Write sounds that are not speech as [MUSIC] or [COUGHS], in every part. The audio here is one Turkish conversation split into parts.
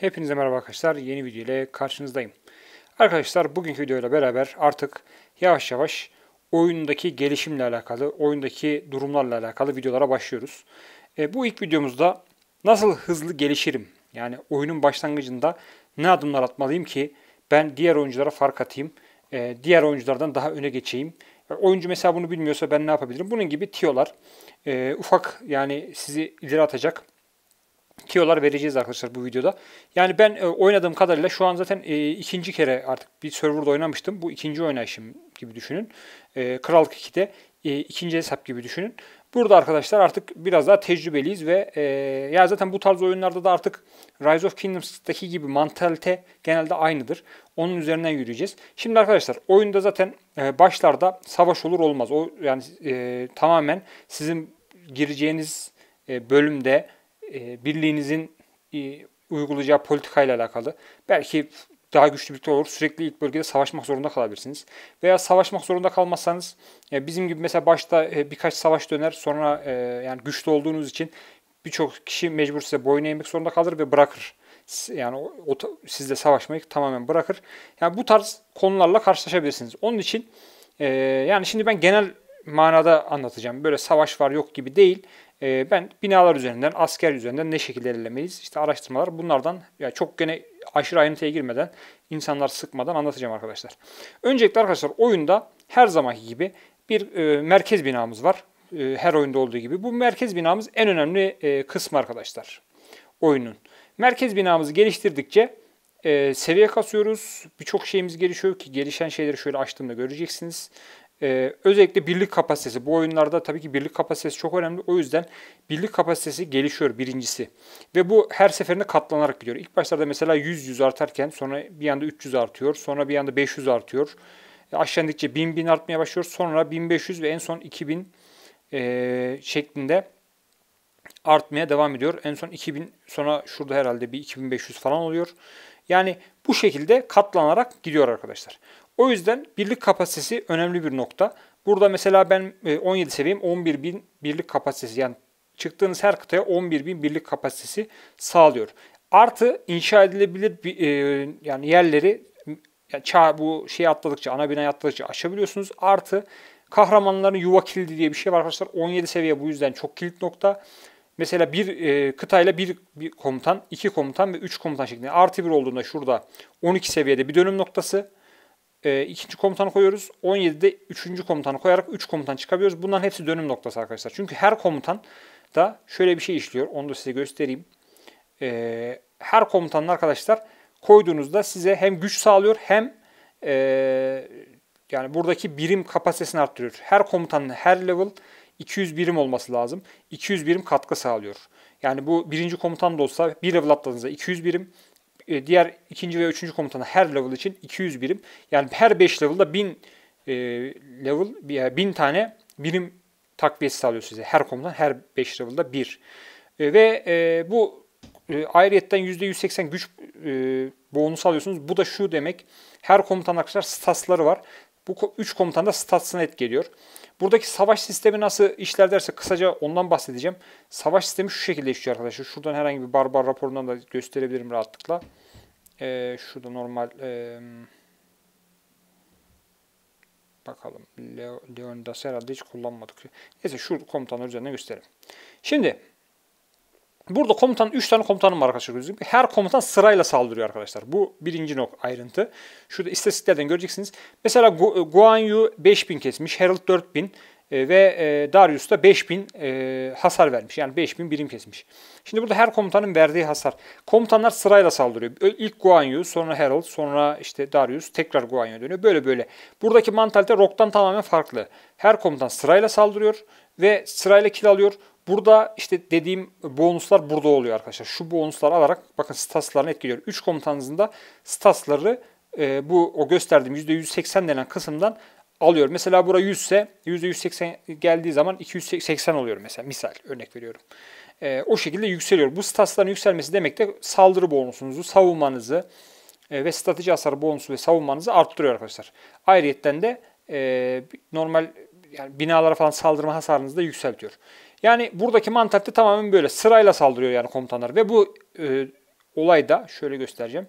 Hepinize merhaba arkadaşlar. Yeni video ile karşınızdayım. Arkadaşlar bugünkü video beraber artık yavaş yavaş oyundaki gelişimle alakalı, oyundaki durumlarla alakalı videolara başlıyoruz. E, bu ilk videomuzda nasıl hızlı gelişirim? Yani oyunun başlangıcında ne adımlar atmalıyım ki ben diğer oyunculara fark atayım, e, diğer oyunculardan daha öne geçeyim. E, oyuncu mesela bunu bilmiyorsa ben ne yapabilirim? Bunun gibi tiyolar e, ufak yani sizi ileri atacak tiyolar vereceğiz arkadaşlar bu videoda. Yani ben e, oynadığım kadarıyla şu an zaten e, ikinci kere artık bir serverda oynamıştım. Bu ikinci oynayışım gibi düşünün. E, Kral 2'de e, ikinci hesap gibi düşünün. Burada arkadaşlar artık biraz daha tecrübeliyiz ve e, ya zaten bu tarz oyunlarda da artık Rise of Kingdoms'daki gibi mantalite genelde aynıdır. Onun üzerinden yürüyeceğiz. Şimdi arkadaşlar oyunda zaten e, başlarda savaş olur olmaz. O yani e, tamamen sizin gireceğiniz e, bölümde e, birliğinizin e, uygulayacağı politikayla alakalı. Belki daha güçlü birlikte olur. Sürekli ilk bölgede savaşmak zorunda kalabilirsiniz. Veya savaşmak zorunda kalmazsanız bizim gibi mesela başta e, birkaç savaş döner sonra yani güçlü olduğunuz için birçok kişi mecbur size boyun eğmek zorunda kalır ve bırakır. Yani o, o, sizle savaşmayı tamamen bırakır. Yani bu tarz konularla karşılaşabilirsiniz. Onun için e, yani şimdi ben genel manada anlatacağım. Böyle savaş var yok gibi değil. E, ben binalar üzerinden, asker üzerinden ne şekilde ilerlemeyiz? İşte araştırmalar bunlardan yani çok gene aşırı ayrıntıya girmeden, insanlar sıkmadan anlatacağım arkadaşlar. Öncelikle arkadaşlar oyunda her zamanki gibi bir e, merkez binamız var. E, her oyunda olduğu gibi. Bu merkez binamız en önemli e, kısmı arkadaşlar oyunun. Merkez binamızı geliştirdikçe e, seviye kasıyoruz. Birçok şeyimiz gelişiyor ki gelişen şeyleri şöyle açtığımda göreceksiniz. Ee, özellikle birlik kapasitesi. Bu oyunlarda tabii ki birlik kapasitesi çok önemli. O yüzden birlik kapasitesi gelişiyor birincisi. Ve bu her seferinde katlanarak gidiyor. İlk başlarda mesela 100-100 artarken sonra bir anda 300 artıyor. Sonra bir anda 500 artıyor. E, aşağı indikçe 1000-1000 artmaya başlıyor. Sonra 1500 ve en son 2000 e, şeklinde artmaya devam ediyor. En son 2000 sonra şurada herhalde bir 2500 falan oluyor. Yani bu şekilde katlanarak gidiyor arkadaşlar. O yüzden birlik kapasitesi önemli bir nokta. Burada mesela ben 17 seviyem 11 bin birlik kapasitesi yani çıktığınız her kıtaya 11 bin birlik kapasitesi sağlıyor. Artı inşa edilebilir bir, e, yani yerleri yani çağ bu şeyi atladıkça ana binayı atladıkça aşabiliyorsunuz. Artı kahramanların yuva kilidi diye bir şey var arkadaşlar. 17 seviye bu yüzden çok kilit nokta. Mesela bir e, kıtayla bir, bir komutan, iki komutan ve üç komutan şeklinde artı bir olduğunda şurada 12 seviyede bir dönüm noktası e, ikinci komutanı koyuyoruz. 17'de üçüncü komutanı koyarak 3 komutan çıkabiliyoruz. Bunların hepsi dönüm noktası arkadaşlar. Çünkü her komutan da şöyle bir şey işliyor. Onu da size göstereyim. E, her komutanın arkadaşlar koyduğunuzda size hem güç sağlıyor hem e, yani buradaki birim kapasitesini arttırıyor. Her komutanın her level 200 birim olması lazım. 200 birim katkı sağlıyor. Yani bu birinci komutan da olsa bir level atladığınızda 200 birim, e, diğer ikinci ve üçüncü komutanı her level için 200 birim. Yani her 5 level'da 1000 e, level, 1000 tane birim takviyesi sağlıyor size. Her komutan her 5 level'da 1. E, ve e, bu e, ayrıyetten %180 güç bonus bonusu alıyorsunuz. Bu da şu demek. Her komutan arkadaşlar statsları var. Bu 3 komutan da statsına etkiliyor. Buradaki savaş sistemi nasıl işler derse kısaca ondan bahsedeceğim. Savaş sistemi şu şekilde işliyor arkadaşlar. Şuradan herhangi bir barbar raporundan da gösterebilirim rahatlıkla. Ee, şurada normal e, bakalım. Leon Das'ı herhalde hiç kullanmadık. Neyse şu komutanı üzerinden göstereyim. Şimdi Burada komutan 3 tane komutanım var arkadaşlar gördüğünüz Her komutan sırayla saldırıyor arkadaşlar. Bu birinci nok ayrıntı. Şurada istatistiklerden göreceksiniz. Mesela Gu e, Guan Yu 5000 kesmiş, Herald 4000 e, ve e, Darius da 5000 e, hasar vermiş. Yani 5000 birim kesmiş. Şimdi burada her komutanın verdiği hasar. Komutanlar sırayla saldırıyor. İlk Guan Yu, sonra Herald, sonra işte Darius, tekrar Guan Yu dönüyor. Böyle böyle. Buradaki mantalite Rock'tan tamamen farklı. Her komutan sırayla saldırıyor ve sırayla kill alıyor. Burada işte dediğim bonuslar burada oluyor arkadaşlar. Şu bonusları alarak bakın statslarını etkiliyor. 3 komutanınızın da statsları e, bu o gösterdiğim %180 denen kısımdan alıyor. Mesela bura 100 ise %180 geldiği zaman 280 oluyor mesela misal örnek veriyorum. E, o şekilde yükseliyor. Bu statsların yükselmesi demek de saldırı bonusunuzu, savunmanızı e, ve strateji hasarı bonusu ve savunmanızı arttırıyor arkadaşlar. Ayrıyeten de e, normal yani binalara falan saldırma hasarınızı da yükseltiyor. Yani buradaki mantalite tamamen böyle. Sırayla saldırıyor yani komutanlar. Ve bu e, olayda şöyle göstereceğim.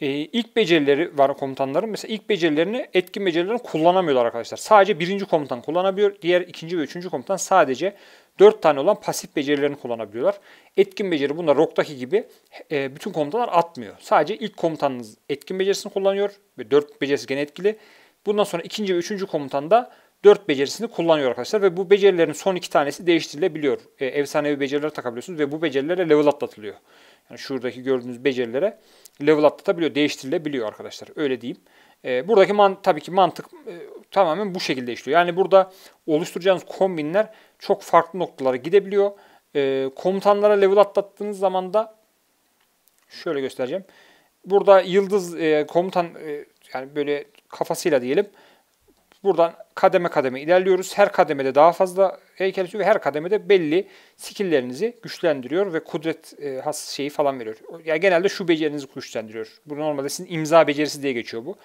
E, ilk becerileri var komutanların. Mesela ilk becerilerini etkin becerilerini kullanamıyorlar arkadaşlar. Sadece birinci komutan kullanabiliyor. Diğer ikinci ve üçüncü komutan sadece dört tane olan pasif becerilerini kullanabiliyorlar. Etkin beceri bunlar rocktaki gibi e, bütün komutanlar atmıyor. Sadece ilk komutanınız etkin becerisini kullanıyor ve dört becerisi gene etkili. Bundan sonra ikinci ve üçüncü komutan da 4 becerisini kullanıyor arkadaşlar ve bu becerilerin son iki tanesi değiştirilebiliyor. E, efsanevi beceriler takabiliyorsunuz ve bu becerilere level atlatılıyor. Yani şuradaki gördüğünüz becerilere level atlatabiliyor, değiştirilebiliyor arkadaşlar. Öyle diyeyim. E, buradaki man tabii ki mantık e, tamamen bu şekilde işliyor. Yani burada oluşturacağınız kombinler çok farklı noktalara gidebiliyor. E, komutanlara level atlattığınız zaman da şöyle göstereceğim. Burada yıldız e, komutan e, yani böyle kafasıyla diyelim Buradan kademe kademe ilerliyoruz. Her kademede daha fazla heykel ve her kademede belli skilllerinizi güçlendiriyor ve kudret e, has şeyi falan veriyor. Yani genelde şu becerinizi güçlendiriyor. Bu normalde sizin imza becerisi diye geçiyor bu.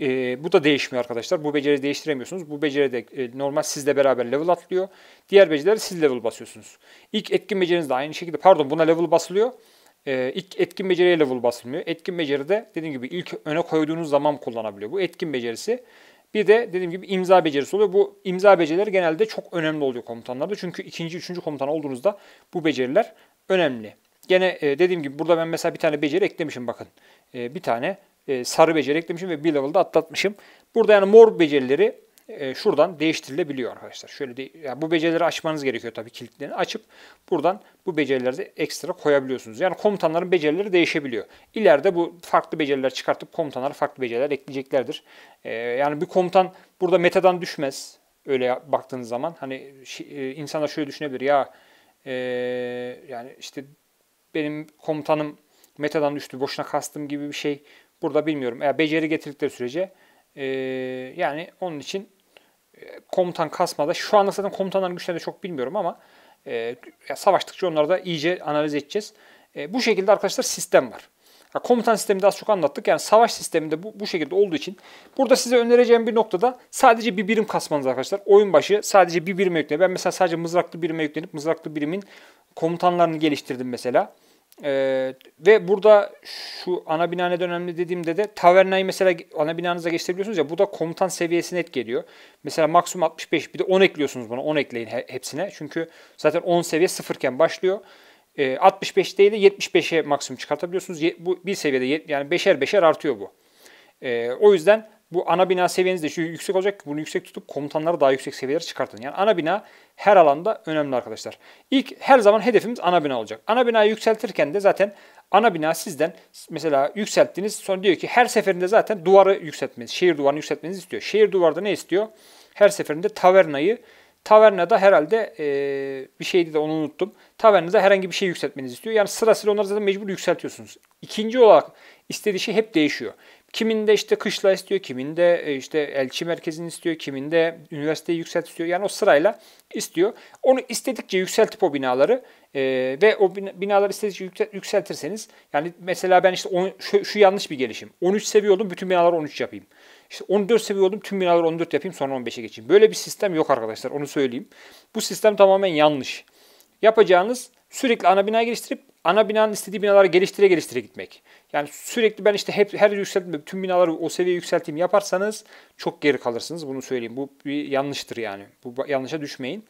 E, bu da değişmiyor arkadaşlar. Bu beceri değiştiremiyorsunuz. Bu beceri de e, normal sizle beraber level atlıyor. Diğer beceriler siz level basıyorsunuz. İlk etkin beceriniz de aynı şekilde. Pardon buna level basılıyor. E, ilk etkin beceriye level basılmıyor. Etkin beceri de dediğim gibi ilk öne koyduğunuz zaman kullanabiliyor. Bu etkin becerisi bir de dediğim gibi imza becerisi oluyor. Bu imza becerileri genelde çok önemli oluyor komutanlarda. Çünkü ikinci, üçüncü komutan olduğunuzda bu beceriler önemli. Gene e, dediğim gibi burada ben mesela bir tane beceri eklemişim bakın. E, bir tane e, sarı beceri eklemişim ve bir level'da atlatmışım. Burada yani mor becerileri e, şuradan değiştirilebiliyor arkadaşlar. Şöyle de, yani bu becerileri açmanız gerekiyor tabii kilitlerini açıp buradan bu becerileri de ekstra koyabiliyorsunuz. Yani komutanların becerileri değişebiliyor. İleride bu farklı beceriler çıkartıp komutanlara farklı beceriler ekleyeceklerdir. E, yani bir komutan burada metadan düşmez öyle baktığınız zaman. Hani e, insanlar şöyle düşünebilir ya e, yani işte benim komutanım metadan düştü boşuna kastım gibi bir şey burada bilmiyorum. Eğer beceri getirdikleri sürece e, yani onun için komutan kasmada şu anda zaten komutanların güçlerini çok bilmiyorum ama e, savaştıkça onları da iyice analiz edeceğiz. E, bu şekilde arkadaşlar sistem var. Ya, komutan sistemi de az çok anlattık. Yani savaş sisteminde bu, bu şekilde olduğu için burada size önereceğim bir noktada sadece bir birim kasmanız arkadaşlar. Oyun başı sadece bir birime yüklenip ben mesela sadece mızraklı birime yüklenip mızraklı birimin komutanlarını geliştirdim mesela. Ee, ve burada şu ana binane önemli dediğimde de tavernayı mesela ana binanıza geçirebiliyorsunuz ya bu da komutan seviyesini geliyor. Mesela maksimum 65 bir de 10 ekliyorsunuz buna 10 ekleyin hepsine. Çünkü zaten 10 seviye sıfırken başlıyor. Ee, 65 değil de 75'e maksimum çıkartabiliyorsunuz. Bu bir seviyede yani beşer beşer artıyor bu. Ee, o yüzden bu ana bina seviyeniz de şu yüksek olacak bunu yüksek tutup komutanlara daha yüksek seviyelere çıkartın. Yani ana bina her alanda önemli arkadaşlar. İlk her zaman hedefimiz ana bina olacak. Ana binayı yükseltirken de zaten ana bina sizden mesela yükselttiniz. Sonra diyor ki her seferinde zaten duvarı yükseltmeniz, şehir duvarını yükseltmenizi istiyor. Şehir duvarda ne istiyor? Her seferinde tavernayı Tavernada herhalde e, bir şeydi de onu unuttum. Tavernada herhangi bir şey yükseltmenizi istiyor. Yani sırasıyla onları zaten mecbur yükseltiyorsunuz. İkinci olarak istediği şey hep değişiyor. Kiminde işte kışla istiyor, kiminde e, işte elçi merkezini istiyor, kiminde üniversiteyi yükselt istiyor. Yani o sırayla istiyor. Onu istedikçe yükseltip o binaları e, ve o binaları istedikçe yükseltirseniz yani mesela ben işte on, şu, şu yanlış bir gelişim. 13 seviye bütün binaları 13 yapayım. İşte 14 seviye tüm binaları 14 yapayım sonra 15'e geçeyim. Böyle bir sistem yok arkadaşlar onu söyleyeyim. Bu sistem tamamen yanlış. Yapacağınız Sürekli ana binayı geliştirip ana binanın istediği binaları geliştire geliştire gitmek. Yani sürekli ben işte hep her yükseltme tüm binaları o seviyeye yükselteyim yaparsanız çok geri kalırsınız. Bunu söyleyeyim. Bu bir yanlıştır yani. Bu yanlışa düşmeyin.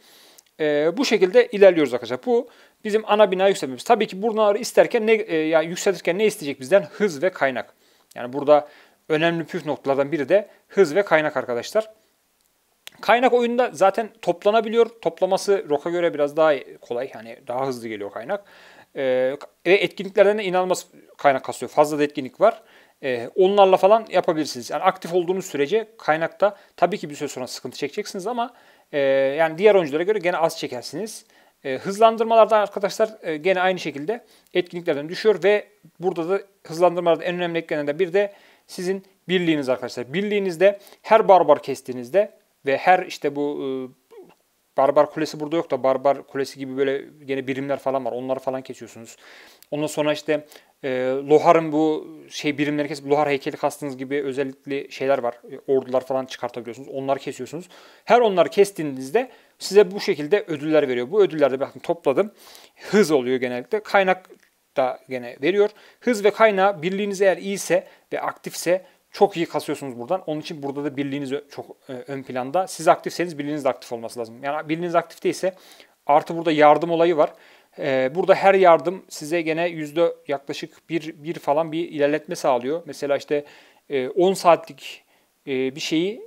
Ee, bu şekilde ilerliyoruz arkadaşlar. Bu bizim ana bina yükseltmemiz. Tabii ki bunları isterken ne e, yani yükseltirken ne isteyecek bizden? Hız ve kaynak. Yani burada önemli püf noktalardan biri de hız ve kaynak arkadaşlar. Kaynak oyunda zaten toplanabiliyor. Toplaması Rock'a göre biraz daha kolay. Yani daha hızlı geliyor kaynak. Ee, ve etkinliklerden de inanılmaz kaynak kasıyor. Fazla da etkinlik var. Ee, onlarla falan yapabilirsiniz. Yani aktif olduğunuz sürece kaynakta tabii ki bir süre sonra sıkıntı çekeceksiniz ama e, yani diğer oyunculara göre gene az çekersiniz. E, hızlandırmalarda arkadaşlar e, gene aynı şekilde etkinliklerden düşüyor ve burada da hızlandırmalarda en önemli de bir de sizin birliğiniz arkadaşlar. Birliğinizde her barbar kestiğinizde ve her işte bu e, Barbar Kulesi burada yok da Barbar Kulesi gibi böyle gene birimler falan var. Onları falan kesiyorsunuz. Ondan sonra işte e, Lohar'ın bu şey birimleri kesip Lohar heykeli kastığınız gibi özellikle şeyler var. E, ordular falan çıkartabiliyorsunuz. Onları kesiyorsunuz. Her onları kestiğinizde size bu şekilde ödüller veriyor. Bu ödüllerde bakın topladım. Hız oluyor genellikle. Kaynak da gene veriyor. Hız ve kaynağı birliğiniz eğer iyiyse ve aktifse çok iyi kasıyorsunuz buradan. Onun için burada da birliğiniz çok e, ön planda. Siz aktifseniz birliğiniz de aktif olması lazım. Yani birliğiniz aktif değilse artı burada yardım olayı var. E, burada her yardım size gene yüzde yaklaşık bir, bir falan bir ilerletme sağlıyor. Mesela işte 10 e, saatlik bir şeyi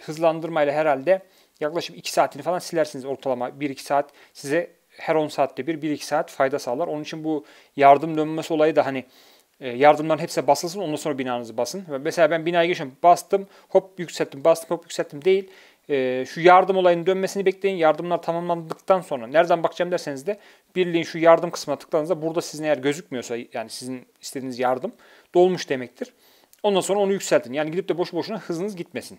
hızlandırmayla herhalde yaklaşık 2 saatini falan silersiniz ortalama. 1-2 saat size her 10 saatte bir 1-2 saat fayda sağlar. Onun için bu yardım dönmesi olayı da hani e, yardımların hepsi basılsın ondan sonra binanızı basın. Mesela ben binaya geçiyorum bastım hop yükselttim bastım hop yükselttim değil. E, şu yardım olayının dönmesini bekleyin. Yardımlar tamamlandıktan sonra nereden bakacağım derseniz de birliğin şu yardım kısmına tıkladığınızda burada sizin eğer gözükmüyorsa yani sizin istediğiniz yardım dolmuş demektir. Ondan sonra onu yükseltin. Yani gidip de boş boşuna hızınız gitmesin.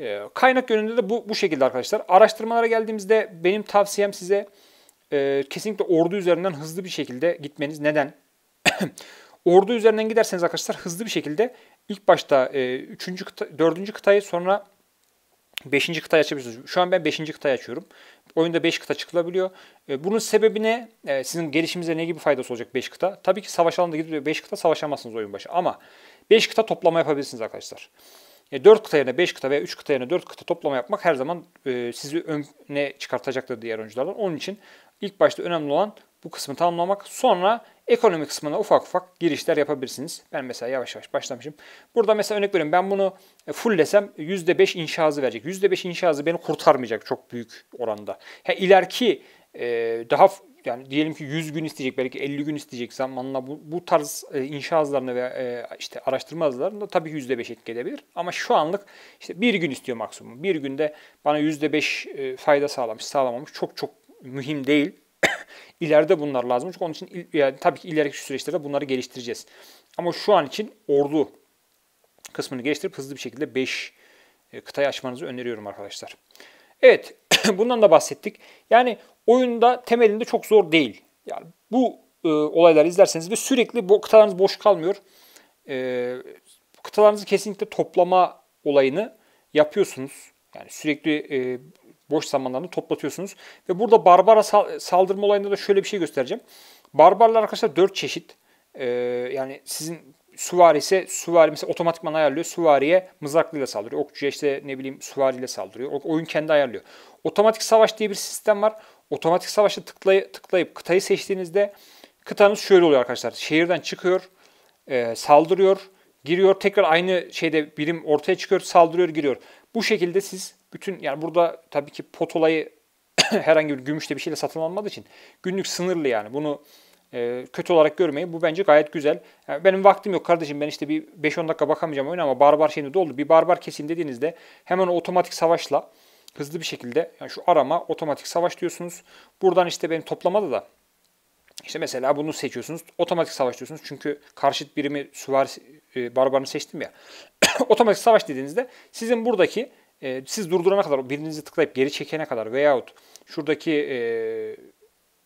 E, kaynak yönünde de bu, bu şekilde arkadaşlar. Araştırmalara geldiğimizde benim tavsiyem size kesinlikle ordu üzerinden hızlı bir şekilde gitmeniz. Neden? [CLEARS THROAT] Ordu üzerinden giderseniz arkadaşlar hızlı bir şekilde ilk başta 3. E, kıta, kıtayı sonra 5. kıtayı açabiliyorsunuz. Şu an ben 5. kıtayı açıyorum. Oyunda 5 kıta çıkılabiliyor. E, bunun sebebi ne? E, sizin gelişimize ne gibi faydası olacak 5 kıta? Tabii ki savaş alanında gidip 5 kıta savaşamazsınız oyun başı. Ama 5 kıta toplama yapabilirsiniz arkadaşlar. E, 4 kıta yerine 5 kıta veya 3 kıta yerine 4 kıta toplama yapmak her zaman e, sizi önüne çıkartacaktır diğer oyunculardan. Onun için ilk başta önemli olan bu kısmı tamamlamak. Sonra ekonomi kısmına ufak ufak girişler yapabilirsiniz. Ben mesela yavaş yavaş başlamışım. Burada mesela örnek veriyorum ben bunu e, full desem %5 inşazı verecek. %5 inşa hızı beni kurtarmayacak çok büyük oranda. Ha, ileriki e, daha yani diyelim ki 100 gün isteyecek belki 50 gün isteyecek zamanla bu, bu tarz e, ve e, işte araştırma hızlarını tabii %5 etki edebilir. Ama şu anlık işte bir gün istiyor maksimum. Bir günde bana %5 e, fayda sağlamış sağlamamış çok çok mühim değil. İleride bunlar lazım. Çünkü onun için yani tabii ki ileriki süreçlerde bunları geliştireceğiz. Ama şu an için ordu kısmını geliştirip hızlı bir şekilde 5 e, kıtayı açmanızı öneriyorum arkadaşlar. Evet [CLEARS THROAT] bundan da bahsettik. Yani oyunda temelinde çok zor değil. Yani bu e, olayları izlerseniz ve sürekli bo kıtalarınız boş kalmıyor. E, kıtalarınızı kesinlikle toplama olayını yapıyorsunuz. Yani sürekli e, boş zamanlarını toplatıyorsunuz. Ve burada Barbara saldırma olayında da şöyle bir şey göstereceğim. Barbarlar arkadaşlar 4 çeşit. Ee, yani sizin süvari ise süvari mesela otomatikman ayarlıyor. Süvariye mızraklıyla saldırıyor. Okçuya işte ne bileyim süvariyle saldırıyor. O, oyun kendi ayarlıyor. Otomatik savaş diye bir sistem var. Otomatik savaşta tıklay, tıklayıp kıtayı seçtiğinizde kıtanız şöyle oluyor arkadaşlar. Şehirden çıkıyor, e, saldırıyor, giriyor. Tekrar aynı şeyde birim ortaya çıkıyor, saldırıyor, giriyor. Bu şekilde siz bütün yani burada tabii ki pot olayı [CLEARS THROAT] herhangi bir gümüşle bir şeyle satın almadığı için günlük sınırlı yani. Bunu e, kötü olarak görmeyin. Bu bence gayet güzel. Yani benim vaktim yok kardeşim. Ben işte bir 5-10 dakika bakamayacağım oyuna ama barbar şimdi oldu Bir barbar kesin dediğinizde hemen otomatik savaşla hızlı bir şekilde yani şu arama otomatik savaş diyorsunuz. Buradan işte benim toplamada da işte mesela bunu seçiyorsunuz. Otomatik savaş diyorsunuz. Çünkü karşıt birimi süvari e, barbarını seçtim ya. [CLEARS THROAT] otomatik savaş dediğinizde sizin buradaki e, siz durdurana kadar, birinizi tıklayıp geri çekene kadar veyahut şuradaki e,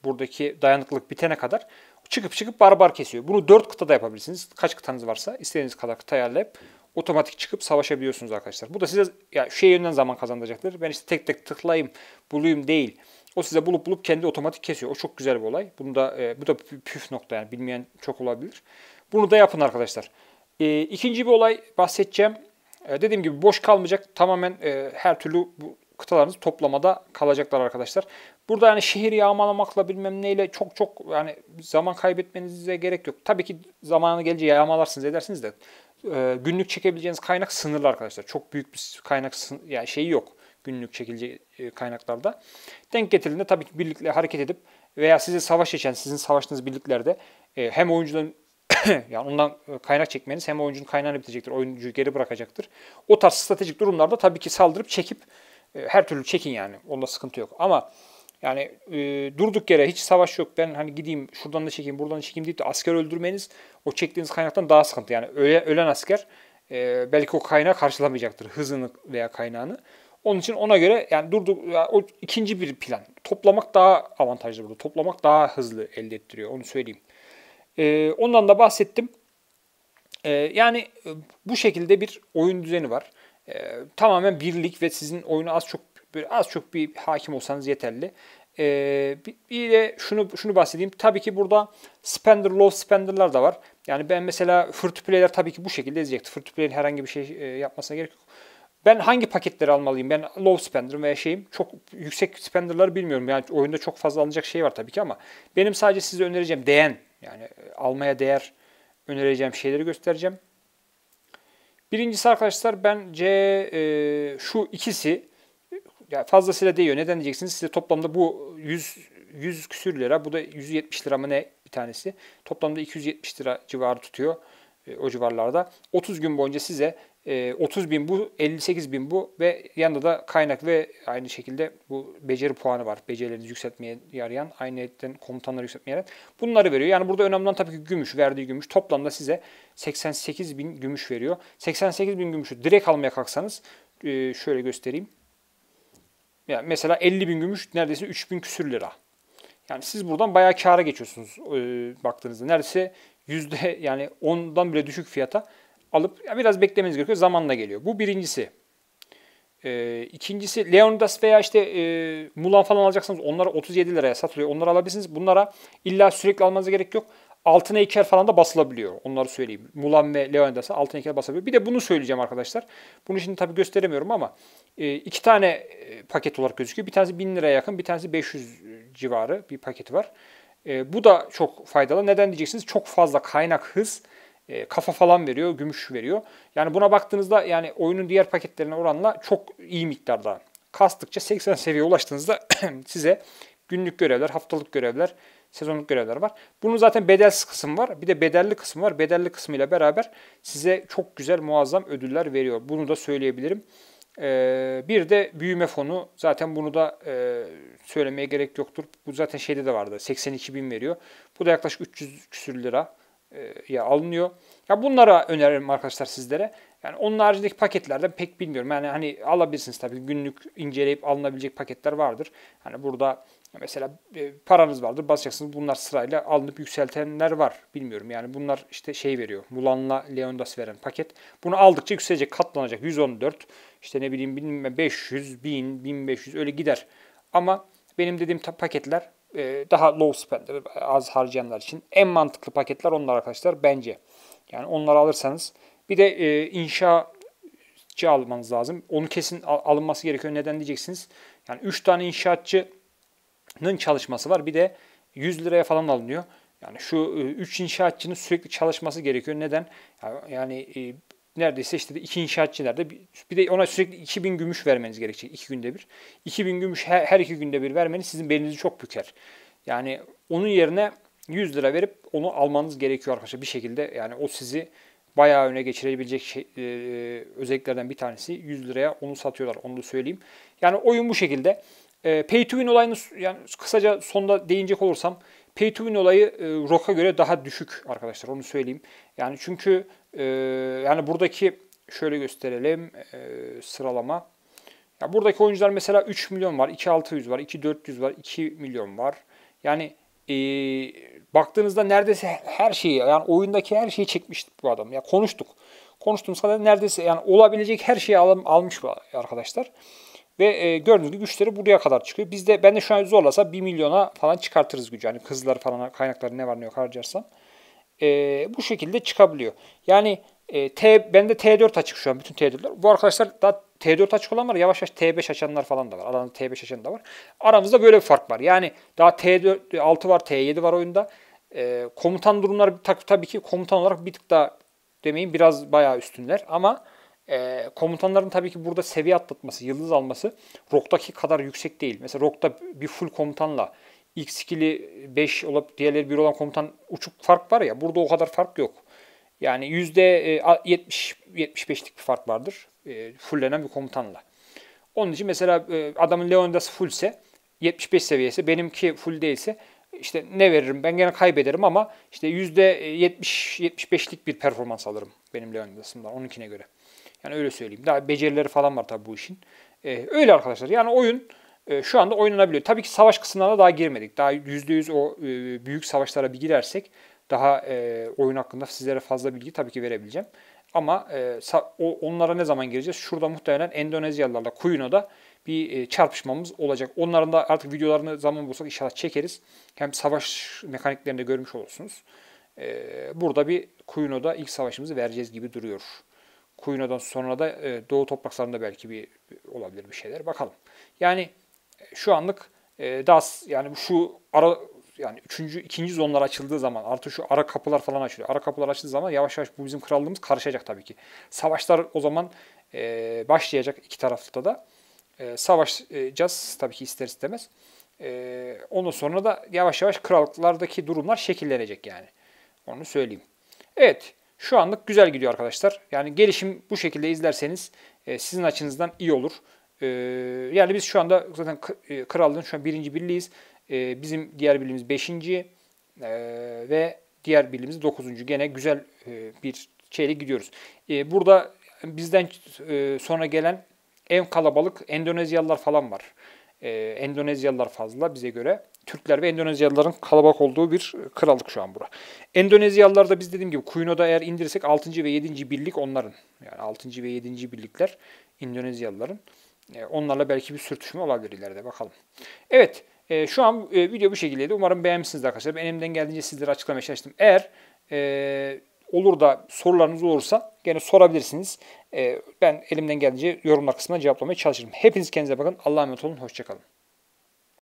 buradaki dayanıklılık bitene kadar çıkıp çıkıp barbar kesiyor. Bunu 4 kıtada yapabilirsiniz. Kaç kıtanız varsa istediğiniz kadar kıta ayarlayıp otomatik çıkıp savaşabiliyorsunuz arkadaşlar. Bu da size ya şey yönden zaman kazandıracaktır. Ben işte tek tek tıklayayım, bulayım değil. O size bulup bulup kendi otomatik kesiyor. O çok güzel bir olay. Bunu da e, bu da püf nokta yani bilmeyen çok olabilir. Bunu da yapın arkadaşlar. E, ikinci bir olay bahsedeceğim. Ee, dediğim gibi boş kalmayacak. Tamamen e, her türlü bu kıtalarınız toplamada kalacaklar arkadaşlar. Burada yani şehir yağmalamakla bilmem neyle çok çok yani zaman kaybetmenize gerek yok. Tabii ki zamanı gelince yağmalarsınız edersiniz de e, günlük çekebileceğiniz kaynak sınırlı arkadaşlar. Çok büyük bir kaynak yani şeyi yok günlük çekilecek e, kaynaklarda. Denk getirildiğinde tabii ki birlikte hareket edip veya size savaş geçen sizin savaştığınız birliklerde e, hem oyuncuların [COUGHS] yani ondan e, kaynak çekmeniz hem oyuncunun kaynağını bitirecektir, oyuncuyu geri bırakacaktır. O tarz stratejik durumlarda tabii ki saldırıp çekip e, her türlü çekin yani. Onda sıkıntı yok. Ama yani e, durduk yere hiç savaş yok. Ben hani gideyim şuradan da çekeyim, buradan da çekeyim deyip de asker öldürmeniz o çektiğiniz kaynaktan daha sıkıntı. Yani öle, ölen asker e, belki o kaynağı karşılamayacaktır hızını veya kaynağını. Onun için ona göre yani durduk yani o ikinci bir plan. Toplamak daha avantajlı burada. Toplamak daha hızlı elde ettiriyor. Onu söyleyeyim. Ee, ondan da bahsettim. Ee, yani e, bu şekilde bir oyun düzeni var. Ee, tamamen birlik ve sizin oyunu az çok böyle az çok bir hakim olsanız yeterli. bir de şunu şunu bahsedeyim. Tabii ki burada spender low spender'lar da var. Yani ben mesela free to play'ler tabii ki bu şekilde ezecekti. Free to play'in herhangi bir şey e, yapmasına gerek yok. Ben hangi paketleri almalıyım? Ben low spender'ım veya şeyim. Çok yüksek spender'ları bilmiyorum. Yani oyunda çok fazla alınacak şey var tabii ki ama benim sadece size önereceğim değen yani e, almaya değer önereceğim şeyleri göstereceğim. Birincisi arkadaşlar bence e, şu ikisi ya fazlasıyla değiyor. Neden diyeceksiniz? Size toplamda bu 100 100 küsür lira, bu da 170 lira mı ne bir tanesi. Toplamda 270 lira civarı tutuyor e, o civarlarda. 30 gün boyunca size 30 ee, bin bu, 58 bin bu ve yanında da kaynak ve aynı şekilde bu beceri puanı var. Becerilerinizi yükseltmeye yarayan, aynı etten komutanları yükseltmeye yarayan. Bunları veriyor. Yani burada önemli olan tabii ki gümüş, verdiği gümüş. Toplamda size 88 bin gümüş veriyor. 88 bin gümüşü direkt almaya kalksanız, e, şöyle göstereyim. Yani mesela 50 bin gümüş neredeyse 3 bin küsür lira. Yani siz buradan bayağı kâra geçiyorsunuz e, baktığınızda. Neredeyse yüzde yani ondan bile düşük fiyata alıp ya biraz beklemeniz gerekiyor. Zamanla geliyor. Bu birincisi. E, ikincisi Leonidas veya işte e, Mulan falan alacaksanız onlara 37 liraya satılıyor. Onları alabilirsiniz. Bunlara illa sürekli almanıza gerek yok. Altına iker falan da basılabiliyor. Onları söyleyeyim. Mulan ve Leonidas'a altına iker basabiliyor. Bir de bunu söyleyeceğim arkadaşlar. Bunu şimdi tabii gösteremiyorum ama e, iki tane e, paket olarak gözüküyor. Bir tanesi 1000 liraya yakın, bir tanesi 500 civarı bir paketi var. E, bu da çok faydalı. Neden diyeceksiniz? Çok fazla kaynak hız e, kafa falan veriyor, gümüş veriyor. Yani buna baktığınızda yani oyunun diğer paketlerine oranla çok iyi miktarda. Kastıkça 80 seviyeye ulaştığınızda [CLEARS THROAT] size günlük görevler, haftalık görevler, sezonluk görevler var. Bunun zaten bedelsiz kısım var. Bir de bedelli kısım var. Bedelli kısmıyla beraber size çok güzel muazzam ödüller veriyor. Bunu da söyleyebilirim. Ee, bir de büyüme fonu. Zaten bunu da e, söylemeye gerek yoktur. Bu zaten şeyde de vardı. 82 bin veriyor. Bu da yaklaşık 300 küsür lira. E, ya alınıyor. Ya bunlara öneririm arkadaşlar sizlere. Yani onun haricindeki paketlerde pek bilmiyorum. Yani hani alabilirsiniz tabii günlük inceleyip alınabilecek paketler vardır. Hani burada mesela e, paranız vardır basacaksınız. Bunlar sırayla alınıp yükseltenler var. Bilmiyorum yani bunlar işte şey veriyor. Mulan'la Leondas veren paket. Bunu aldıkça yükselecek, katlanacak. 114 işte ne bileyim 500, 1000, 1500 öyle gider. Ama benim dediğim paketler e, daha low spender az harcayanlar için en mantıklı paketler onlar arkadaşlar bence. Yani onları alırsanız bir de e, inşaatçı almanız lazım. Onu kesin alınması gerekiyor. Neden diyeceksiniz? Yani 3 tane inşaatçının çalışması var. Bir de 100 liraya falan alınıyor. Yani şu 3 e, inşaatçının sürekli çalışması gerekiyor. Neden? Yani neredeyse işte de iki inşaatçılarda bir, bir de ona sürekli 2000 gümüş vermeniz gerekecek iki günde bir. 2000 gümüş her, her iki günde bir vermeniz sizin belinizi çok büker. Yani onun yerine 100 lira verip onu almanız gerekiyor arkadaşlar bir şekilde. Yani o sizi bayağı öne geçirebilecek şey, e, özelliklerden bir tanesi. 100 liraya onu satıyorlar onu da söyleyeyim. Yani oyun bu şekilde. E, pay to win olayını yani kısaca sonda değinecek olursam Pay to win olayı e, ROK'a göre daha düşük arkadaşlar onu söyleyeyim. Yani çünkü e, yani buradaki şöyle gösterelim e, sıralama. Ya buradaki oyuncular mesela 3 milyon var, 2.600 var, 2.400 var, 2 milyon var. Yani e, baktığınızda neredeyse her şeyi yani oyundaki her şeyi çekmiştik bu adam. Ya konuştuk. Konuştuğumuz kadar neredeyse yani olabilecek her şeyi alım almış bu arkadaşlar. Ve e, gördüğünüz gibi güçleri buraya kadar çıkıyor. Bizde ben de şu an zorlasa 1 milyona falan çıkartırız gücü. Hani kızlar falan kaynakları ne var ne yok harcarsam. E, bu şekilde çıkabiliyor. Yani e, T, bende T4 açık şu an bütün T4'ler. Bu arkadaşlar daha T4 açık olan var. Yavaş yavaş T5 açanlar falan da var. Alanı T5 açan da var. Aramızda böyle bir fark var. Yani daha T4 6 var, T7 var oyunda. E, komutan durumları tabii ki komutan olarak bir tık daha demeyin biraz bayağı üstünler ama e, komutanların tabii ki burada seviye atlatması, yıldız alması Rock'taki kadar yüksek değil. Mesela Rock'ta bir full komutanla X2'li 5 olup diğerleri 1 olan komutan uçuk fark var ya burada o kadar fark yok. Yani %70-75'lik e, bir fark vardır e, fulllenen bir komutanla. Onun için mesela e, adamın Leonidas fullse 75 seviyesi benimki full değilse işte ne veririm ben gene kaybederim ama işte %70-75'lik e, bir performans alırım benim Leonidas'ımdan onunkine göre. Yani öyle söyleyeyim. Daha becerileri falan var tabii bu işin. E, öyle arkadaşlar. Yani oyun e, şu anda oynanabiliyor. Tabii ki savaş kısımlarına daha girmedik. Daha %100 o e, büyük savaşlara bir girersek daha e, oyun hakkında sizlere fazla bilgi tabii ki verebileceğim. Ama e, o, onlara ne zaman gireceğiz? Şurada muhtemelen Endonezyalılarla Kuyuno'da bir e, çarpışmamız olacak. Onların da artık videolarını zaman bulsak inşallah çekeriz. Hem savaş mekaniklerini de görmüş olursunuz. E, burada bir Kuyuno'da ilk savaşımızı vereceğiz gibi duruyor. Kuyuna'dan sonra da e, Doğu topraklarında belki bir olabilir bir şeyler. Bakalım. Yani e, şu anlık e, daha yani şu ara yani üçüncü, ikinci zonlar açıldığı zaman artı şu ara kapılar falan açılıyor. Ara kapılar açıldığı zaman yavaş yavaş bu bizim krallığımız karışacak tabii ki. Savaşlar o zaman e, başlayacak iki tarafta da. E, savaşacağız tabii ki ister istemez. E, ondan sonra da yavaş yavaş krallıklardaki durumlar şekillenecek yani. Onu söyleyeyim. Evet. Şu anlık güzel gidiyor arkadaşlar. Yani gelişim bu şekilde izlerseniz e, sizin açınızdan iyi olur. E, yani biz şu anda zaten e, krallığın şu an birinci birliğiz. bizim diğer birliğimiz beşinci ve diğer birliğimiz dokuzuncu. Gene güzel bir şeyle gidiyoruz. burada bizden sonra gelen en kalabalık Endonezyalılar falan var. E, Endonezyalılar fazla bize göre. Türkler ve Endonezyalıların kalabalık olduğu bir e, krallık şu an bura. Endonezyalılar da biz dediğim gibi Kuyno'da eğer indirirsek 6. ve 7. birlik onların. Yani 6. ve 7. birlikler Endonezyalıların. E, onlarla belki bir sürtüşme olabilir ileride bakalım. Evet e, şu an video bu şekildeydi. Umarım beğenmişsiniz arkadaşlar. Ben elimden geldiğince sizlere açıklamaya çalıştım. Eğer olur da sorularınız olursa gene sorabilirsiniz. ben elimden geldiğince yorumlar kısmına cevaplamaya çalışırım. Hepiniz kendinize bakın. Allah'a emanet olun. Hoşçakalın.